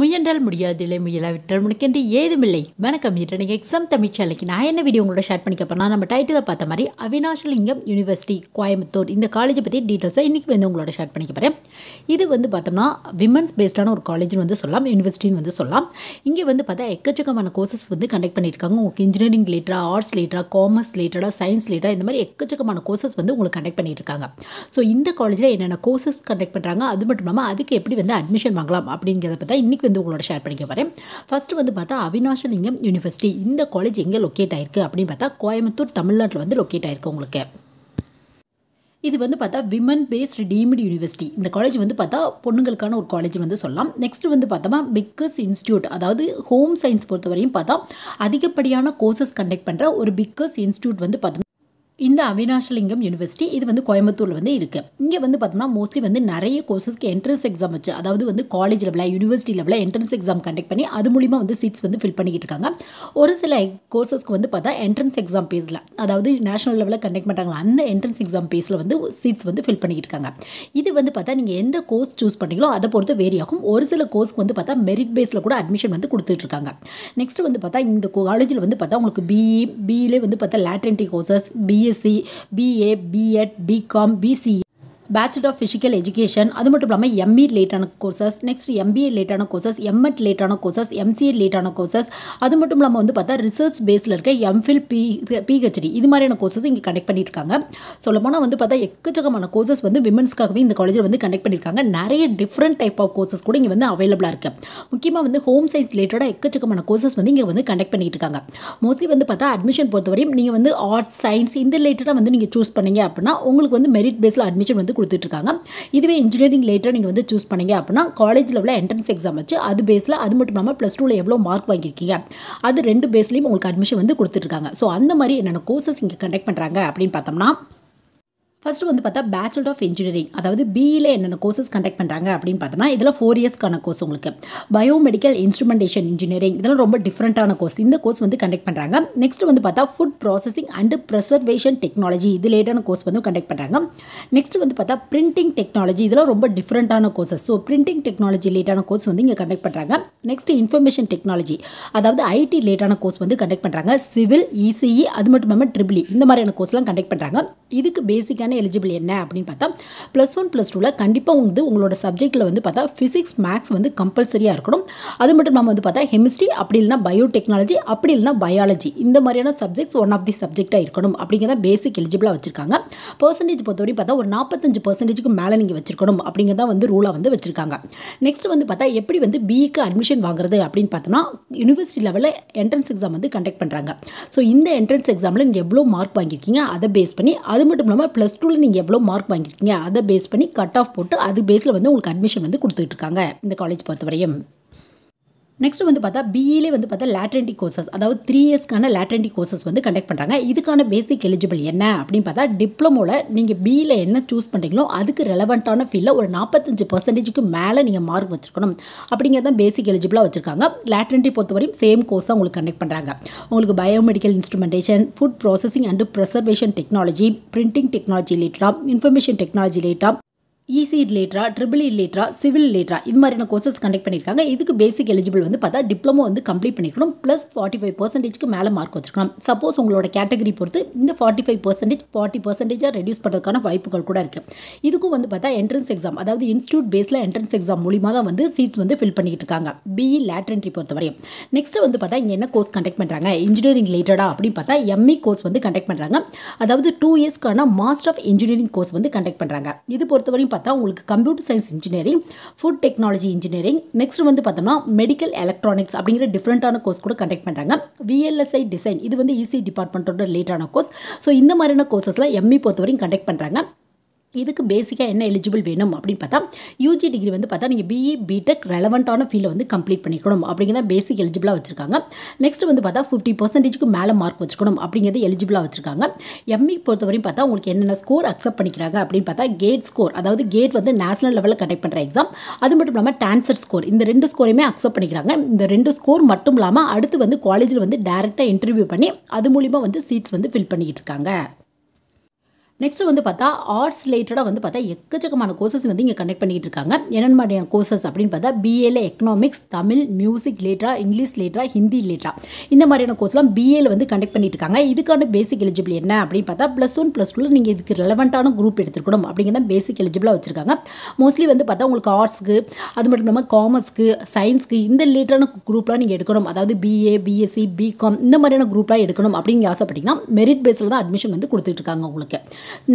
முயன்றால் முடியாதில்லை முயலாவிட்டால் முனக்கென்று ஏதுமில்லை வணக்கம் இன்று நீங்கள் எக்ஸாம் தமிழ் நான் என்ன வீடியோ உங்களோட ஷேர் பண்ணிக்க போனால் நம்ம டைட்டில் பார்த்த மாதிரி அவினாஷலிங்கம் யூனிவர்சிட்டி கோயம்புத்தூர் இந்த காலேஜை பற்றி டீட்டெயில்ஸாக இன்றைக்கி வந்து உங்களோட ஷேர் பண்ணிக்க போகிறேன் இது வந்து பார்த்தோம்னா விமன்ஸ் பேஸ்டான ஒரு காலேஜ்னு வந்து சொல்லலாம் யூனிவர்சிட்டின்னு வந்து சொல்லலாம் இங்கே வந்து பார்த்தா எக்கச்சக்கமான கோர்சஸ் வந்து கண்டக்ட் பண்ணியிருக்காங்க உங்களுக்கு இன்ஜினியரிங் ரிலேட்டடாக ஆர்ட்ஸ் ரிலேட்டடாக காமர்ஸ் ரிலேட்டடாக சயின்ஸ் ரிலேட்டடாக இந்த மாதிரி எக்கச்சக்கமான கோர்சஸ் வந்து உங்களுக்கு கண்டக்ட் பண்ணியிருக்காங்க ஸோ இந்த காலேஜில் என்னென்ன கோர்சஸ் கண்டக்ட் பண்ணுறாங்க அது மட்டும் இல்லாமல் அதுக்கு எப்படி வந்து அட்மிஷன் வாங்கலாம் அப்படிங்கிறத பார்த்தா இன்றைக்கி டாபிக் வந்து உங்களோட ஷேர் பண்ணிக்க வரேன் ஃபஸ்ட்டு வந்து பார்த்தா அவினாஷலிங்கம் யூனிவர்சிட்டி இந்த காலேஜ் எங்கே லொக்கேட் ஆயிருக்கு அப்படின்னு பார்த்தா கோயம்புத்தூர் தமிழ்நாட்டில் வந்து லொக்கேட் ஆயிருக்கு உங்களுக்கு இது வந்து பார்த்தா விமன் பேஸ்டு டீம்டு யூனிவர்சிட்டி இந்த காலேஜ் வந்து பார்த்தா பொண்ணுங்களுக்கான ஒரு காலேஜ் வந்து சொல்லலாம் நெக்ஸ்ட் வந்து பார்த்தோம்னா பிக்கஸ் இன்ஸ்டியூட் அதாவது ஹோம் சயின்ஸ் பொறுத்தவரையும் பார்த்தா அதிகப்படியான கோர்சஸ் கண்டக்ட் பண்ணுற ஒரு பிக்கஸ் இன்ஸ்டியூட் வந்து பார்த்தோம்னா இந்த அவினாஷலிங்கம் யூனிவர்சிட்டி இது வந்து கோயம்புத்தூரில் வந்து இருக்குது இங்கே வந்து பார்த்தோம்னா மோஸ்ட்லி வந்து நிறைய கோர்சஸ்க்கு என்ட்ரன்ஸ் எக்ஸாம் வச்சு அதாவது வந்து காலேஜ் லெவலில் யூனிவர்சிட்டி லெவலில் என்ட்ரன்ஸ் எக்ஸாம் கண்டக்ட் பண்ணி அது மூலிமா வந்து சீட்ஸ் வந்து ஃபில் பண்ணிக்கிட்டு இருக்காங்க ஒரு சில கோர்சஸ்க்கு வந்து பார்த்தா என்ட்ரன்ஸ் எக்ஸாம் பேஸில் அதாவது நேஷனல் லெவலில் கண்டக்ட் பண்ணுறாங்களா அந்த என்ட்ரன்ஸ் எக்ஸாம் பேஸில் வந்து சீட்ஸ் வந்து ஃபில் பண்ணிக்கிட்டு இருக்காங்க இது வந்து பார்த்தா நீங்கள் எந்த கோர்ஸ் சூஸ் பண்ணீங்களோ அதை பொறுத்து வேரி ஆகும் ஒரு சில கோர்ஸ்க்கு வந்து பார்த்தா மெரிட் பேஸில் கூட அட்மிஷன் வந்து கொடுத்துட்ருக்காங்க நெக்ஸ்ட் வந்து பார்த்தா இந்த காலேஜில் வந்து பார்த்தா உங்களுக்கு பிஇ பிஇலே e, e வந்து பார்த்தா lateral entry courses BE BSc BA BEd BCom BCA bachelor of physical education அது மட்டும் இல்லாமல் எம்இ லேட்டான கோர்சஸ் நெக்ஸ்ட் எம்பிஏ லேட்டான கோர்சஸ் எம்எட் லேட்டான கோர்சஸ் எம்சிஏ லேட்டான கோர்சஸ் அது மட்டும் இல்லாமல் வந்து பார்த்தா ரிசர்ச் பேஸில் இருக்க எம்ஃபில் பி பிஹெச்டி இது மாதிரியான கோர்சஸ் இங்கே கண்டக்ட் பண்ணியிருக்காங்க சொல்லப்போனால் வந்து பார்த்தா எக்கச்சக்கமான கோர்சஸ் வந்து விமன்ஸ்க்காகவே இந்த காலேஜில் வந்து கண்டக்ட் பண்ணியிருக்காங்க நிறைய டிஃப்ரெண்ட் டைப் ஆஃப் கோர்சஸ் கூட இங்கே வந்து அவைலபிளாக இருக்குது முக்கியமாக வந்து ஹோம் சயின்ஸ் ரிலேட்டடாக எக்கச்சக்கமான கோர்சஸ் வந்து இங்கே வந்து கண்டக்ட் பண்ணியிருக்காங்க இருக்காங்க மோஸ்ட்லி வந்து பார்த்தா அட்மிஷன் பொறுத்தவரையும் நீங்கள் வந்து ஆர்ட்ஸ் சயின்ஸ் இந்த ரிலேட்டடாக வந்து நீங்கள் சூஸ் பண்ணீங்க அப்படின்னா உங்களுக்கு வந்து மெரிட் பேஸில் அட்மிஷன் வந்து கொடுத்துட்ருக்காங்க இதுவே இன்ஜினியரிங் லேட்டர் நீங்கள் வந்து சூஸ் பண்ணீங்க அப்படின்னா காலேஜ் லெவலில் என்ட்ரன்ஸ் எக்ஸாம் வச்சு அது பேஸில் அது மட்டும் இல்லாமல் ப்ளஸ் டூவில் எவ்வளோ மார்க் வாங்கியிருக்கீங்க அது ரெண்டு பேஸ்லேயும் உங்களுக்கு அட்மிஷன் வந்து கொடுத்துட்ருக்காங்க ஸோ அந்த மாதிரி என்னென்ன கோர்சஸ் இங்கே கண்டக்ட் பண்ணுறாங்க அப்படின்னு பார்த்தோம்னா ஃபஸ்ட்டு வந்து பார்த்தா பேச்சுலர் ஆஃப் இன்ஜினியரிங் அதாவது பிஇயில் e என்னென்ன கோர்சஸ் கண்டக்ட் பண்ணுறாங்க அப்படின்னு பார்த்தோம்னா இதெல்லாம் ஃபோர் இயர்ஸ்க்கான கோர்ஸ் உங்களுக்கு பயோமெடிக்கல் இன்ஸ்ட்ருமெண்டேஷன் இன்ஜினியரிங் இதெல்லாம் ரொம்ப டிஃப்ரெண்ட்டான கோர்ஸ் இந்த கோர்ஸ் வந்து கண்டக்ட் பண்ணுறாங்க நெக்ஸ்ட் வந்து பார்த்தா food processing and preservation technology இது லேட்டான கோர்ஸ் வந்து கண்டக்ட் பண்ணுறாங்க நெக்ஸ்ட் வந்து பார்த்தா பிரிண்டிங் டெக்னாலஜி இதெல்லாம் ரொம்ப டிஃப்ரெண்ட்டான கோர்சஸ் ஸோ பிரிண்டிங் டெக்னாலஜி லேட்டான கோர்ஸ் வந்து இங்கே கண்டக்ட் பண்ணுறாங்க நெக்ஸ்ட் இன்ஃபர்மேஷன் டெக்னாலஜி அதாவது ஐடி லேட்டான கோர்ஸ் வந்து கண்டக்ட் பண்ணுறாங்க சிவில் இசிஇ அது மட்டும் இல்லாமல் ட்ரிபிளி e, இந்த மாதிரியான கோர்ஸ்லாம் கண்டக்ட் பண்ணுறாங்க இதுக்கு பேசிக்கான என்ன எலிஜிபிள் என்ன அப்படின்னு பார்த்தா ப்ளஸ் ஒன் ப்ளஸ் டூவில் கண்டிப்பாக வந்து உங்களோட சப்ஜெக்ட்டில் வந்து பார்த்தா ஃபிசிக்ஸ் மேக்ஸ் வந்து கம்பல்சரியாக இருக்கணும் அது மட்டும் நம்ம வந்து பார்த்தா கெமிஸ்ட்ரி அப்படி இல்லைனா பயோடெக்னாலஜி அப்படி இல்லைனா பயாலஜி இந்த மாதிரியான சப்ஜெக்ட்ஸ் ஒன் ஆஃப் தி சப்ஜெக்டாக இருக்கணும் அப்படிங்கிறத பேசிக் எலிஜிபிளாக வச்சுருக்காங்க பர்சன்டேஜ் பொறுத்தவரையும் பார்த்தா ஒரு நாற்பத்தஞ்சு பர்சன்டேஜுக்கு மேலே நீங்கள் வச்சுருக்கணும் அப்படிங்கிறத வந்து ரூலாக வந்து வச்சுருக்காங்க நெக்ஸ்ட் வந்து பார்த்தா எப்படி வந்து பிஇக்கு அட்மிஷன் வாங்குறது அப்படின்னு பார்த்தோம்னா யூனிவர்சிட்டி லெவலில் என்ட்ரன்ஸ் எக்ஸாம் வந்து கண்டக்ட் பண்ணுறாங்க ஸோ இந்த என்ட்ரன்ஸ் எக்ஸாமில் நீங்கள் எவ்வளோ மார்க் வாங்கியிருக்கீங்க அதை பேஸ் பண்ணி அது மட்டும் இல்லாமல் ப்ளஸ் டூவில் நீங்கள் எவ்வளோ மார்க் வாங்கியிருக்கீங்க அதை பேஸ் பண்ணி கட் ஆஃப் போட்டு அது பேஸில் வந்து உங்களுக்கு அட்மிஷன் வந்து கொடுத்துட்டு இருக்காங்க இந்த காலேஜ் பொறுத்தவரையும் நெக்ஸ்ட் வந்து பார்த்தா பிஇலே வந்து பார்த்தா லேட்ரண்டி கோர்சஸ் அதாவது த்ரீ இயர்ஸ்க்கான லேட்ரண்டி கோர்சஸ் வந்து கண்டக்ட் பண்ணுறாங்க இதுக்கான பேசிக் எலிஜிபிள் என்ன அப்படின்னு பார்த்தா டிப்ளமோவில் நீங்கள் பிஇல என்ன சூஸ் பண்ணுறீங்களோ அதுக்கு ரெலவெண்ட்டான ஃபீல்டில் ஒரு நாற்பத்தஞ்சு பர்சன்டேஜுக்கு மேலே நீங்கள் மார்க் வச்சுருக்கணும் அப்படிங்கிறது தான் பேசிக் எலிஜிபிளாக வச்சுருக்காங்க லேட்ரண்டி பொறுத்தவரையும் சேம் கோர்ஸ் உங்களுக்கு கண்டக்ட் பண்ணுறாங்க உங்களுக்கு biomedical instrumentation food processing and preservation technology printing technology ரிலேட்டடாக இன்ஃபர்மேஷன் டெக்னாலஜி ரிலேட்டடாக இசி ரிலேட்டடாக ட்ரிபிள் ரிலேட்டடாக சிவில் ரிலேட்டடாக இது மாதிரியான கோர்சஸ் கண்டக்ட் பண்ணியிருக்காங்க இதுக்கு பேசிக் எலிஜிபிள் வந்து பார்த்தா டிப்ளமோ வந்து கம்ப்ளீட் பண்ணிக்கணும் ப்ளஸ் ஃபார்ட்டி ஃபைவ் பர்சன்டேஜ்க்கு மேலே மார்க் வச்சுருக்கணும் சப்போஸ் உங்களோட கேட்டகரி பொறுத்து இந்த ஃபார்ட்டி ஃபைவ் பர்சன்டேஜ் ஃபார்ட்டி பர்சன்டேஜாக ரெடியூஸ் பண்ணுறதுக்கான வாய்ப்புகள் கூட இருக்குது இதுக்கும் வந்து பார்த்தா என்ட்ரன்ஸ் எக்ஸாம் அதாவது இன்ஸ்டியூட் பேஸில் என்ட்ரன்ஸ் எக்ஸாம் மூலிமா தான் வந்து சீட்ஸ் வந்து ஃபில் பண்ணிட்டு இருக்காங்க பிஇ லேட்ரன்ட்ரி e பொறுத்தவரையும் நெக்ஸ்ட்டு வந்து பார்த்தா இங்கே என்ன கோர்ஸ் கண்டக்ட் பண்ணுறாங்க இன்ஜினியரிங் ரிலேட்டடா அப்படின்னு பார்த்தா எம்இ கோர்ஸ் e வந்து கண்டக்ட் பண்ணுறாங்க அதாவது டூ இயர்ஸ்க்கான மாஸ்டர் ஆஃப் இன்ஜினியரிங் கோர்ஸ் வந்து கண்டக்ட் பண்ணுறாங்க இது பொறுத்தவரையும் பார்த்தா உங்களுக்கு computer science engineering food technology engineering next வந்து பார்த்தோம்னா மெடிக்கல் எலக்ட்ரானிக்ஸ் அப்படிங்கிற டிஃப்ரெண்ட்டான கோர்ஸ் கூட கண்டக்ட் பண்ணுறாங்க விஎல்எஸ்ஐ டிசைன் இது வந்து இசி டிபார்ட்மெண்ட்டோட ரிலேட்டான கோர்ஸ் ஸோ இந்த மாதிரியான கோர்சஸ்லாம் எம்இ e பொறுத்தவரையும் கண்டக்ட் பண்ணுறாங்க இதுக்கு பேசிக்காக என்ன எலிஜிபிள் வேணும் அப்படின்னு பார்த்தா யூஜி டிகிரி வந்து பார்த்தா நீங்கள் பிஇ பிடெக் ரெலவெண்ட்டான ஃபீல்டை வந்து கம்ப்ளீட் பண்ணிக்கணும் அப்படிங்கிறத பேசிக் எலிஜிபிளாக வச்சுருக்காங்க நெக்ஸ்ட் வந்து பார்த்தா ஃபிஃப்டி பர்சன்டேஜ்க்கு மேலே மார்க் வச்சுக்கணும் அப்படிங்கிறது எலிஜிபிளாக வச்சுருக்காங்க எம்இ e பொறுத்தவரையும் பார்த்தா உங்களுக்கு என்னென்ன ஸ்கோர் அக்செப்ட் பண்ணிக்கிறாங்க அப்படின்னு பார்த்தா கேட் ஸ்கோர் அதாவது கேட் வந்து நேஷனல் லெவலில் கண்டக்ட் பண்ணுற எக்ஸாம் அது மட்டும் இல்லாமல் டான்சர் ஸ்கோர் இந்த ரெண்டு ஸ்கோரையுமே அக்செப்ட் பண்ணிக்கிறாங்க இந்த ரெண்டு ஸ்கோர் மட்டும் இல்லாமல் அடுத்து வந்து காலேஜில் வந்து டேரெக்டாக இன்டர்வியூ பண்ணி அது மூலிமா வந்து சீட்ஸ் வந்து ஃபில் பண்ணிக்கிட்டு இருக்காங்க நெக்ஸ்ட் வந்து பார்த்தா ஆர்ட்ஸ் ரிலேட்டடாக வந்து பார்த்தா எக்கச்சக்கமான கோர்சஸ் வந்து இங்கே கண்டக்ட் பண்ணிகிட்டு இருக்காங்க என்னென்ன மாதிரியான கோர்சஸ் அப்படின்னு பார்த்தா பிஏல எக்கனாமிக்ஸ் தமிழ் மியூசிக் லேட்டரா இங்கிலீஷ் லேட்டரா ஹிந்தி லேட்டரா இந்த மாதிரியான கோர்ஸ்லாம் பிஏல வந்து கண்டக்ட் பண்ணிட்டு இருக்காங்க இதுக்கான பேசிக் எலிஜிபிள் என்ன அப்படின்னு பார்த்தா ப்ளஸ் ஒன் ப்ளஸ் டூவில் நீங்கள் இதுக்கு ரெலவெண்ட்டான குரூப் எடுத்துருக்கணும் அப்படிங்கிறத பேசிக் எலிஜிபிளாக வச்சுருக்காங்க மோஸ்ட்லி வந்து பார்த்தா உங்களுக்கு ஆர்ட்ஸ்க்கு அது மட்டும் இல்லாமல் காமர்ஸ்க்கு சயின்ஸ்க்கு இந்த ரிலேட்டடான குரூப்லாம் நீங்கள் எடுக்கணும் அதாவது பிஏ பிஎஸ்சி பிகாம் இந்த மாதிரியான குரூப்லாம் எடுக்கணும் அப்படிங்கிற ஆசைப்பட்டீங்கன்னா மெரிட் பேஸில் தான் அட்மிஷன் வந்து கொடுத்துட்டு இருக்காங்க உங்களுக்கு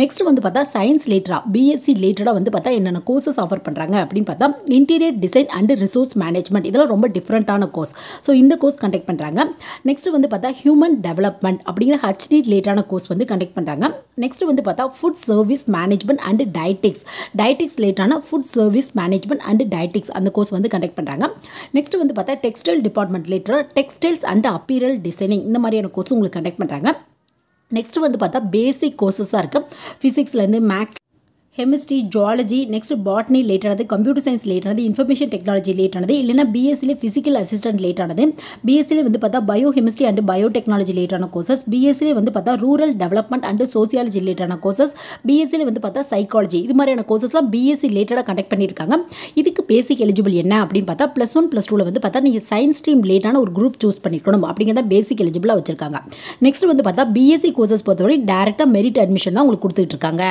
நெக்ஸ்ட் வந்து பார்த்தா சயின்ஸ் ரிலேட்டடாக பிஎஸ்சி ரிலேட்டடாக வந்து பார்த்தா என்னென்ன கோர்சஸ் ஆஃபர் பண்ணுறாங்க அப்படின்னு பார்த்தா interior design and resource management இதெல்லாம் ரொம்ப டிஃப்ரெண்ட்டான கோர்ஸ் ஸோ இந்த கோர்ஸ் கண்டக்ட் பண்ணுறாங்க நெக்ஸ்ட் வந்து பார்த்தா ஹியூமன் டெவலப்மெண்ட் அப்படிங்கிற ஹச்டி ரிலேட்டடான கோர்ஸ் வந்து கண்டக்ட் பண்ணுறாங்க நெக்ஸ்ட் வந்து பார்த்தா food service management and dietetics dietetics ரிலேட்டான food service management and dietetics அந்த கோர்ஸ் வந்து கண்டக்ட் பண்ணுறாங்க நெக்ஸ்ட் வந்து பார்த்தா டெக்ஸ்டைல் டிபார்ட்மெண்ட் ரிலேட்டடாக டெக்ஸ்டைல்ஸ் அண்ட் அப்பீரல் டிசைனிங் இந்த மாதிரியான கோர்ஸ் உங்களுக்கு கண்டக்ட் பண்ணுறாங்க நெக்ஸ்ட் வந்து பார்த்தா பேசிக் கோர்சஸாக இருக்குது ஃபிசிக்ஸ்லேருந்து maths chemistry zoology next botany லேட்டானது ஆனது கம்ப்யூட்டர் சயின்ஸ் லேட்டானது ஆனது இன்ஃபர்மேஷன் டெக்னாலஜி லேட்டானது ஆனது இல்லைனா பிஎஸ்சியில் ஃபிசிக்கல் அசிஸ்டன்ட் லேட்டானது ஆனது பிஎஸ்சியில் வந்து பார்த்தா bio chemistry and bio technology லேட்டான கோர்சஸ் பிஎஸ்சியில் வந்து பார்த்தா ரூரல் டெவலப்மெண்ட் அண்ட் சோசியாலஜி லேட்டான கோர்சஸ் பிஎஸ்சியில் வந்து பார்த்தா சைக்காலஜி இது மாதிரியான கோர்சஸ்லாம் பிஎஸ்சி ரிலேட்டடாக கண்டக்ட் பண்ணியிருக்காங்க இதுக்கு பேசிக் எலிஜிபிள் என்ன அப்படின்னு பார்த்தா ப்ளஸ் ஒன் ப்ளஸ் டூவில் வந்து பார்த்தா நீங்கள் சயின்ஸ் ஸ்ட்ரீம் லேட்டான ஒரு குரூப் சூஸ் பண்ணிக்கணும் அப்படிங்கிறத பேசிக் எலிஜிபிளாக வச்சுருக்காங்க நெக்ஸ்ட் வந்து பார்த்தா பிஎஸ்சி கோர்சஸ் பொறுத்தவரை டேரெக்டாக மெரிட் அட்மிஷன் தான் உங்களுக்கு கொடுத்துட்டு இருக்காங்க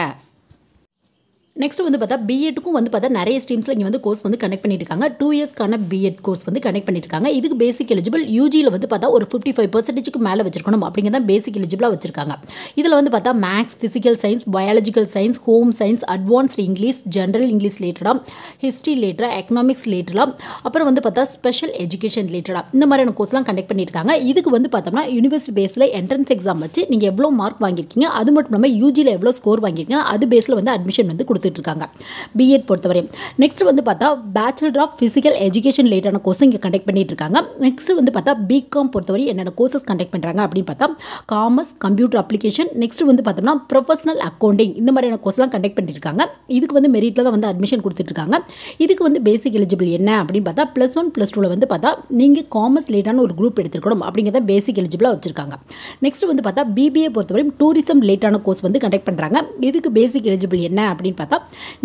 நெக்ஸ்ட் வந்து பார்த்தா பிஎட்டுக்கும் வந்து பார்த்தா நிறைய ஸ்ட்ரீம்ஸில் இங்கே வந்து கோர்ஸ் வந்து கனெக்ட் பண்ணியிருக்காங்க டூ இயர்ஸ்க்கான பிஎட் கோர்ஸ் வந்து கனெக்ட் பண்ணியிருக்காங்க இதுக்கு பேசிக் எலிஜிபிள் யூஜியில் வந்து பார்த்தா ஒரு ஃபிஃப்டி ஃபைவ் பர்சன்டேஜுக்கு மேலே வச்சிருக்கணும் அப்படிங்கிறத பேசிக் எலிஜிபிளாக வச்சிருக்காங்க இதில் வந்து பார்த்தா maths physical science biological science home science advanced English general English ரிலேட்டடாக ஹிஸ்ட்ரி ரிலேட்டடாக எக்கனாமிக்ஸ் ரிலேட்டடாக அப்புறம் வந்து பார்த்தா ஸ்பெஷல் எஜுகேஷன் ரிலேட்டடாக இந்த மாதிரியான கோர்ஸ்லாம் கனெக்ட் பண்ணியிருக்காங்க இதுக்கு வந்து பார்த்தோம்னா யூனிவர்சிட்டி பேஸில் என்ட்ரன்ஸ் எக்ஸாம் வச்சு நீங்கள் எவ்வளோ மார்க் வாங்கியிருக்கீங்க அது மட்டும் இல்லாமல் யூஜியில் எவ்வளோ ஸ்கோர் வாங்கியிருக்கீங்க அது பேஸில் வந்து அட்மிஷன் வந்து கொடுத்து கொடுத்துட்ருக்காங்க பிஎட் பொறுத்தவரை நெக்ஸ்ட் வந்து பார்த்தா பேச்சுலர் ஆஃப் ஃபிசிக்கல் எஜுகேஷன் ரிலேட்டான கோர்ஸ் இங்கே கண்டக்ட் பண்ணிட்டு இருக்காங்க நெக்ஸ்ட் வந்து பார்த்தா பிகாம் பொறுத்தவரை என்னென்ன கோர்சஸ் கண்டக்ட் பண்ணுறாங்க அப்படின்னு பார்த்தா காமர்ஸ் கம்ப்யூட்டர் அப்ளிகேஷன் நெக்ஸ்ட் வந்து பார்த்தோம்னா ப்ரொஃபஷனல் அக்கௌண்டிங் இந்த மாதிரியான கோர்ஸ்லாம் கண்டக்ட் பண்ணியிருக்காங்க இதுக்கு வந்து மெரிட்டில் தான் வந்து அட்மிஷன் கொடுத்துட்ருக்காங்க இதுக்கு வந்து பேசிக் எலிஜிபிள் என்ன அப்படின்னு பார்த்தா ப்ளஸ் ஒன் ப்ளஸ் டூவில் வந்து பார்த்தா நீங்கள் காமர்ஸ் ரிலேட்டான ஒரு குரூப் எடுத்துருக்கணும் அப்படிங்கிறத பேசிக் எலிஜிபிளாக வச்சுருக்காங்க நெக்ஸ்ட் வந்து பார்த்தா பிபிஏ பொறுத்தவரை டூரிசம் ரிலேட்டான கோர்ஸ் வந்து கண்டக்ட் பண்ணுறாங்க இதுக்கு பேசிக் எலிஜிபிள் என்ன அப்படின்னு பார்த்தா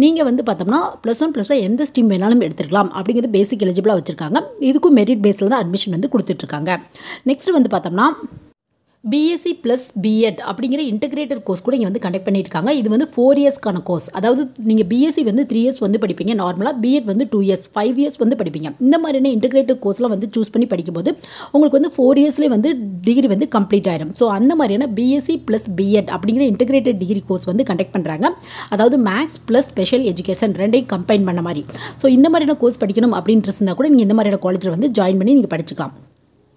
நீங்கள் வந்து பார்த்தோம்னா ப்ளஸ் ஒன் ப்ளஸ் டூ எந்த ஸ்ட்ரீம் வேணாலும் எடுத்துருக்கலாம் அப்படிங்கிறது பேசிக் எலிஜிபிளாக வச்சுருக்காங்க இதுக்கும் மெரிட் பேஸில் தான் அட்மிஷன் வந்து கொடுத்துட்ருக்காங்க நெக்ஸ்ட் வந்து பார்த்தோம்னா பிஎஸ்சி ப்ளஸ் பிஎட் அப்படிங்கிற இன்டகிரேட்டர் கோர்ஸ் கூட இங்கே வந்து கண்டக்ட் பண்ணியிருக்காங்க இது வந்து ஃபோர் இயர்ஸ்க்கான கோர்ஸ் அதாவது நீங்கள் பிஎஸ்சி வந்து த்ரீ இயர்ஸ் வந்து படிப்பீங்க நார்மலாக பிஎட் வந்து டூ இயர்ஸ் ஃபைவ் இயர்ஸ் வந்து படிப்பீங்க இந்த மாதிரியான இன்டகிரேட்டர் கோர்ஸ்லாம் வந்து சூஸ் பண்ணி படிக்கும்போது உங்களுக்கு வந்து ஃபோர் இயர்ஸ்லேயே வந்து டிகிரி வந்து கம்ப்ளீட் ஆயிரும் ஸோ அந்த மாதிரியான பிஎஸ்சி ப்ளஸ் பிஎட் அப்படிங்கிற இன்டகிரேட்டட் டிகிரி கோர்ஸ் வந்து கண்டக்ட் பண்ணுறாங்க அதாவது மேக்ஸ் ப்ளஸ் ஸ்பெஷல் எஜுகேஷன் ரெண்டையும் கம்பைன் பண்ண மாதிரி ஸோ இந்த மாதிரியான கோர்ஸ் படிக்கணும் அப்படின்ட்டு இருந்தால் கூட நீங்கள் இந்த மாதிரியான காலேஜில் வந்து ஜாயின் பண்ணி நீங்கள் படிச்சுக்கலாம்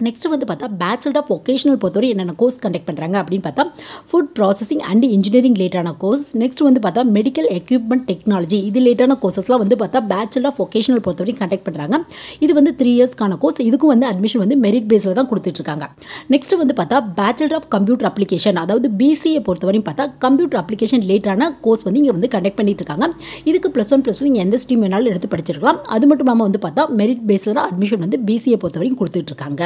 நெக்ஸ்ட் வந்து பார்த்தா பேச்சுலர் ஆஃப் ஒகேஷனல் பொறுத்தவரை என்னென்ன கோர்ஸ் கண்டக்ட் பண்ணுறாங்க அப்படின்னு பார்த்தா ஃபுட் ப்ராசஸிங் அண்ட் இன்ஜினியரிங் லேட்டான கோர்ஸ் நெக்ஸ்ட் வந்து பார்த்தா மெடிக்கல் எக்யூப்மெண்ட் டெக்னாலஜி இது லேட்டான கோர்சஸ்லாம் வந்து பார்த்தா பேச்சுலர் ஆஃப் ஒகேஷனல் பொறுத்தவரைக்கும் கண்டக்ட் பண்ணுறாங்க இது வந்து த்ரீ இயர்ஸ்க்கான கோர்ஸ் இதுக்கும் வந்து அட்மிஷன் வந்து மெரிட் பேஸில் தான் கொடுத்துட்ருக்காங்க நெக்ஸ்ட் வந்து பார்த்தா பேச்சுலர் ஆஃப் கம்ப்யூட்டர் அப்ளிகேஷன் அதாவது பிசிஏ பொறுத்தவரையும் பார்த்தா கம்ப்யூட்டர் அப்ளிகேஷன் லேட்டான கோர்ஸ் வந்து இங்கே வந்து கண்டக்ட் பண்ணிட்டுருக்காங்க இருக்காங்க இதுக்கு ப்ளஸ் ஒன் ப்ளஸ் டூ நீங்கள் எந்த ஸ்ட்ரீம் வேணாலும் எடுத்து படிச்சிருக்கலாம் அது மட்டும் இல்லாமல் வந்து பார்த்தா மெரிட் பேஸில் தான் அட்மிஷன் வந்து பிசிஏ பொறுத்தவரையும் கொடுத்துட்ருக்காங்க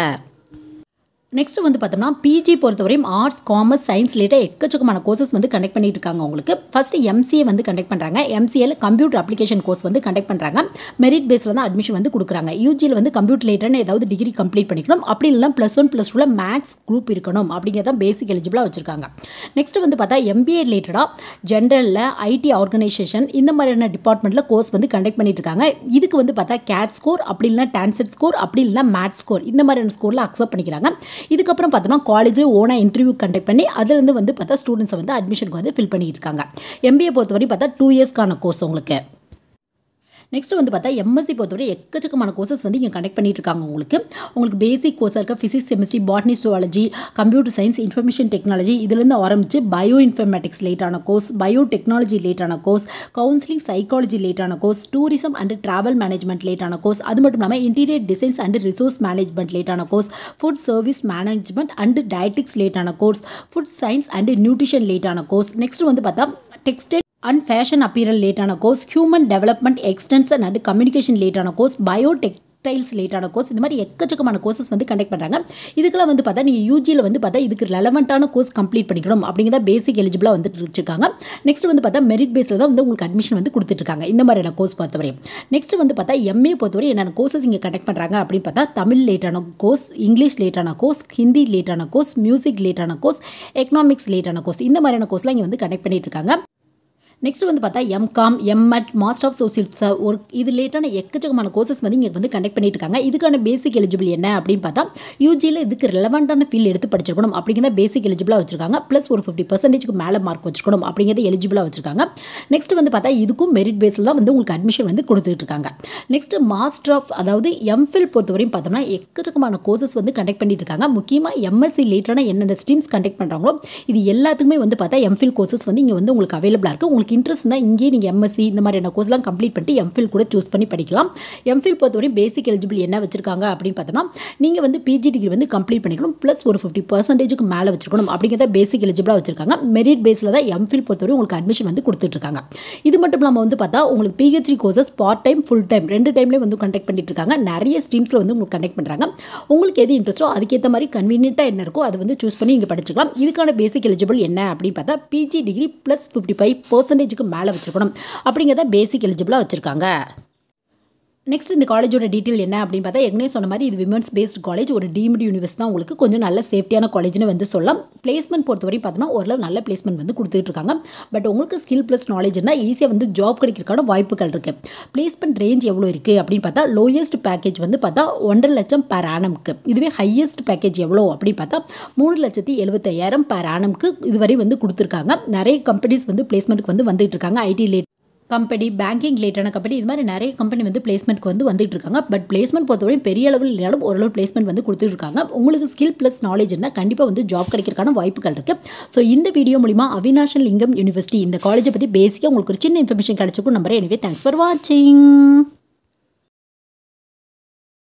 நெக்ஸ்ட் வந்து பார்த்தோம்னா பிஜி பொறுத்தவரையும் ஆர்ட்ஸ் காமர்ஸ் சயின்ஸ் ரிலேட்டாக எக்கச்சக்கமான கோர்சஸ் வந்து கண்டக்ட் பண்ணிட்டு இருக்காங்க உங்களுக்கு ஃபஸ்ட்டு எம்சிஏ வந்து கண்டக்ட் பண்ணுறாங்க எம்சிஏல கம்ப்யூட்டர் அப்ளிகேஷன் கோர்ஸ் வந்து கண்டக்ட் பண்ணுறாங்க மெரிட் பேஸில் தான் அட்மிஷன் வந்து கொடுக்குறாங்க யூஜியில் வந்து கம்ப்யூட்டர் ரிலேட்டடான ஏதாவது டிகிரி கம்ப்ளீட் பண்ணிக்கணும் அப்படி இல்லை ப்ளஸ் ஒன் ப்ளஸ் டூவில் மேக்ஸ் குரூப் இருக்கணும் அப்படிங்கிறத பேசிக் எலிஜிபிளாக வச்சுருக்காங்க நெக்ஸ்ட் வந்து பார்த்தா எம்பிஏ ரிலேட்டடாக ஜென்ரலில் ஐடி ஆர்கனைசேஷன் இந்த மாதிரியான டிபார்ட்மெண்ட்டில் கோர்ஸ் வந்து கண்டக்ட் பண்ணிட்டு இருக்காங்க இதுக்கு வந்து பார்த்தா கேட் ஸ்கோர் அப்படி இல்லைனா டான்செட் ஸ்கோர் அப்படி இல்லைனா மேட் ஸ்கோர் இந்த மாதிரியான ஸ்கோரில் அக்செப்ட் பண்ணிக்கிறாங்க இதுக்கப்புறம் பார்த்தோம்னா காலேஜ் ஓனாக இன்டர்வியூ கண்டக்ட் பண்ணி அதுலேருந்து வந்து பார்த்தா ஸ்டூடெண்ட்ஸை வந்து அட்மிஷனுக்கு வந்து ஃபில் பண்ணியிருக்காங்க எம்பிஏ பொறுத்தவரையும் பார்த்தா டூ இயர்ஸ்க்கான கோர்ஸ் உங்களுக்கு நெக்ஸ்ட் வந்து பார்த்தா எம்எஸ்சி பொறுத்தவரை எக்கச்சக்கமான கோர்சஸ் வந்து இங்கே கண்டக்ட் பண்ணிட்டு இருக்காங்க உங்களுக்கு உங்களுக்கு பேசிக் கோர்ஸ் இருக்க physics chemistry botany zoology computer science information technology இதுலேருந்து ஆரம்பித்து பயோ இன்ஃபர்மேட்டிக்ஸ் லேட்டான கோர்ஸ் பயோ டெக்னாலஜி லேட்டான கோர்ஸ் கவுன்சிலிங் சைக்காலஜி லேட்டான course tourism and travel management லேட்டான கோர்ஸ் அது மட்டும் இல்லாமல் interior designs and resource management லேட்டான course food service management and dietetics லேட்டான course food science and nutrition லேட்டான கோர்ஸ் நெக்ஸ்ட் வந்து பார்த்தா டெக்ஸ்டைல் அண்ட் ஃபேஷன் அப்பீரல் லேட்டான course human development extension and communication லேட்டான கோர்ஸ் பயோடெக் டெக்ஸ்டைல்ஸ் ரிலேட்டான course இந்த மாதிரி எக்கச்சக்கமான கோர்சஸ் வந்து கண்டக்ட் பண்ணுறாங்க இதுக்கெல்லாம் வந்து பார்த்தா நீங்கள் யூஜியில் வந்து பார்த்தா இதுக்கு ரெலவெண்ட்டான கோர்ஸ் கம்ப்ளீட் பண்ணிக்கணும் அப்படிங்கிறத பேசிக் எலிஜிபிளாக வந்துட்டு இருக்காங்க நெக்ஸ்ட் வந்து பார்த்தா மெரிட் பேஸில் தான் வந்து உங்களுக்கு அட்மிஷன் வந்து கொடுத்துட்ருக்காங்க இந்த மாதிரியான கோர்ஸ் பொறுத்தவரையும் நெக்ஸ்ட் வந்து பார்த்தா எம்ஏ பொறுத்தவரை என்னென்ன கோர்சஸ் இங்கே கண்டக்ட் பண்ணுறாங்க அப்படின்னு பார்த்தா தமிழ் லேட்டான கோர்ஸ் இங்கிலீஷ் லேட்டான கோர்ஸ் ஹிந்தி லேட்டான கோர்ஸ் மியூசிக் லேட்டான கோர்ஸ் எக்கனாமிக்ஸ் லேட்டான கோர்ஸ் இந்த மாதிரியான கோர்ஸ்லாம் இங்கே வந்து கண்டக்ட் பண்ணிட்டு இருக்காங்க நெக்ஸ்ட் வந்து பார்த்தா MCom MEd master of social work இது லேட்டான எக்கச்சக்கமான கோர்சஸ் வந்து இங்கே வந்து கண்டக்ட் பண்ணிட்டு இருக்காங்க இதுக்கான பேசிக் எலிஜிபிள் என்ன அப்படின்னு பார்த்தா யூஜியில் இதுக்கு ரெலவெண்ட்டான ஃபீல் எடுத்து படிச்சிருக்கணும் அப்படிங்கிறத பேசிக் எலிஜிபிளாக வச்சிருக்காங்க ப்ளஸ் ஒரு ஃபிஃப்டி பர்சன்டேஜ்க்கு மேலே மார்க் வச்சிருக்கணும் அப்படிங்கிறத எலிஜிபிளாக வச்சிருக்காங்க நெக்ஸ்ட் வந்து பார்த்தா இதுக்கும் மெரிட் பேஸில் தான் வந்து உங்களுக்கு அட்மிஷன் வந்து கொடுத்துட்டு இருக்காங்க நெக்ஸ்ட் மாஸ்டர் ஆஃப் அதாவது எம்ஃபில் பொறுத்தவரையும் பார்த்தோம்னா எக்கச்சக்கமான கோர்சஸ் வந்து கண்டக்ட் பண்ணிட்டு இருக்காங்க முக்கியமாக எம்எஸ்சி லேட்டான என்னென்ன ஸ்ட்ரீம்ஸ் கண்டக்ட் பண்ணுறாங்களோ இது எல்லாத்துக்குமே வந்து பார்த்தா எம்ஃபில் கோர்சஸ் வந்து இங்கே வந்து உங்களுக்கு அவைலபிளாக இருக்குது உங்களுக்கு உங்களுக்கு இன்ட்ரெஸ்ட் இருந்தால் இங்கேயே நீங்கள் எம்எஸ்சி இந்த மாதிரியான கோர்ஸ்லாம் கம்ப்ளீட் பண்ணிட்டு எம்ஃபில் கூட சூஸ் பண்ணி படிக்கலாம் எம்ஃபில் பொறுத்தவரையும் பேசிக் எலிஜிபிள் என்ன வச்சிருக்காங்க அப்படின்னு பார்த்தோம்னா நீங்கள் வந்து பிஜி டிகிரி வந்து கம்ப்ளீட் பண்ணிக்கணும் ப்ளஸ் ஒரு ஃபிஃப்டி பர்சன்டேஜுக்கு மேலே வச்சிருக்கணும் அப்படிங்கிறத பேசிக் எலிஜிபிளாக வச்சிருக்காங்க மெரிட் பேஸில் தான் எம்ஃபில் பொறுத்தவரை உங்களுக்கு அட்மிஷன் வந்து கொடுத்துட்ருக்காங்க இது மட்டும் இல்லாமல் வந்து பார்த்தா உங்களுக்கு PhD courses part time full time ரெண்டு டைம்லேயும் வந்து கண்டக்ட் பண்ணிட்டு இருக்காங்க நிறைய ஸ்ட்ரீம்ஸில் வந்து உங்களுக்கு கண்டக்ட் பண்ணுறாங்க உங்களுக்கு எது இன்ட்ரெஸ்ட்டோ அதுக்கேற்ற மாதிரி கன்வீனியண்ட்டாக என்ன இருக்கோ அதை வந்து சூஸ் பண்ணி இங்கே படிச்சுக்கலாம் இதுக்கான பேசிக் எலிஜிபிள் என்ன அப்படின்னு பார்த்தா PG degree plus fifty five percent பர்சன்டேஜுக்கு மேலே வச்சுருக்கணும் அப்படிங்கிறத பேசிக் எலிஜிபிளாக வச்சுருக்காங்க நெக்ஸ்ட் இந்த காலேஜோட டீட்டெயில் என்ன அப்படின்னு பார்த்தா ஏற்கனவே சொன்ன மாதிரி இது விமன்ஸ் பேஸ்ட் காலேஜ் ஒரு டீம்டு யூனிவர்ஸ் தான் உங்களுக்கு கொஞ்சம் நல்ல சேஃப்டியான காலேஜ்னு வந்து சொல்லலாம் பிளேஸ்மெண்ட் பொறுத்த வரைக்கும் பார்த்தோம்னா ஓரளவு நல்ல பிளேஸ்மெண்ட் வந்து கொடுத்துட்டு இருக்காங்க பட் உங்களுக்கு ஸ்கில் ப்ளஸ் நாலேஜ் இருந்தால் ஈஸியாக வந்து ஜாப் கிடைக்கிறக்கான வாய்ப்புகள் இருக்குது பிளேஸ்மெண்ட் ரேஞ்ச் எவ்வளோ இருக்குது அப்படின்னு பார்த்தா லோயஸ்ட் பேக்கேஜ் வந்து பார்த்தா ஒன்றரை லட்சம் பர் ஆனமுக்கு இதுவே ஹையஸ்ட் பேக்கேஜ் எவ்வளோ அப்படின்னு பார்த்தா மூணு லட்சத்தி எழுபத்தையாயிரம் பர் ஆனமுக்கு இதுவரை வந்து கொடுத்துருக்காங்க நிறைய கம்பெனிஸ் வந்து பிளேஸ்மெண்ட்டுக்கு வந்து வந்துட்டு இருக்காங்க ஐடி கம்பெனி பேங்கிங் ரிலேட்டான கம்பெனி இது மாதிரி நிறைய கம்பெனி வந்து பிளேஸ்மெண்ட்க்கு வந்து வந்துட்டு இருக்காங்க பட் பிளேஸ்மெண்ட் பொறுத்தவரை பெரிய அளவில் இல்லைனாலும் ஓரளவு பிளேஸ்மெண்ட் வந்து கொடுத்துருக்காங்க உங்களுக்கு ஸ்கில் ப்ளஸ் நாலேஜ் இருந்தால் கண்டிப்பாக வந்து ஜாப் கிடைக்கிறக்கான வாய்ப்புகள் இருக்குது ஸோ இந்த வீடியோ மூலிமா அவினாஷன் லிங்கம் யூனிவர்சிட்டி இந்த காலேஜை பற்றி பேசிக்காக உங்களுக்கு ஒரு சின்ன இன்ஃபர்மேஷன் கிடைச்சிக்கும் நம்பரே எனவே தேங்க்ஸ் ஃபார் வாட்சிங்